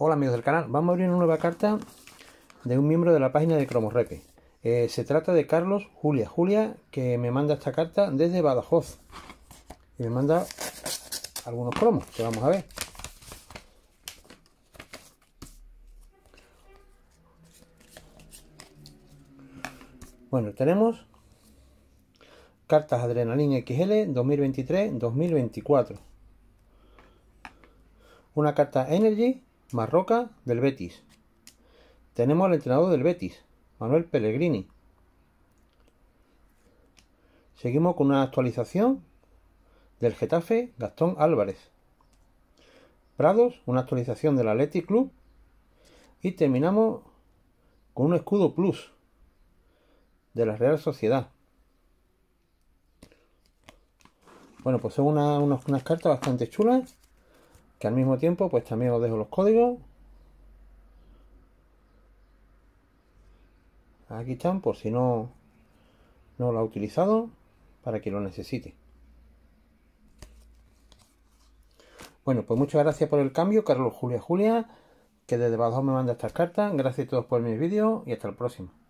Hola amigos del canal, vamos a abrir una nueva carta de un miembro de la página de Cromorepe. Eh, se trata de Carlos Julia. Julia que me manda esta carta desde Badajoz. Y me manda algunos cromos que vamos a ver. Bueno, tenemos cartas Adrenalina XL 2023-2024. Una carta Energy Marroca del Betis. Tenemos al entrenador del Betis, Manuel Pellegrini. Seguimos con una actualización del Getafe, Gastón Álvarez. Prados, una actualización del Athletic Club. Y terminamos con un escudo plus de la Real Sociedad. Bueno, pues son unas cartas bastante chulas que al mismo tiempo pues también os dejo los códigos aquí están por si no no lo ha utilizado para que lo necesite bueno pues muchas gracias por el cambio Carlos Julia Julia que desde Badajoz me manda estas cartas gracias a todos por mis vídeos y hasta el próximo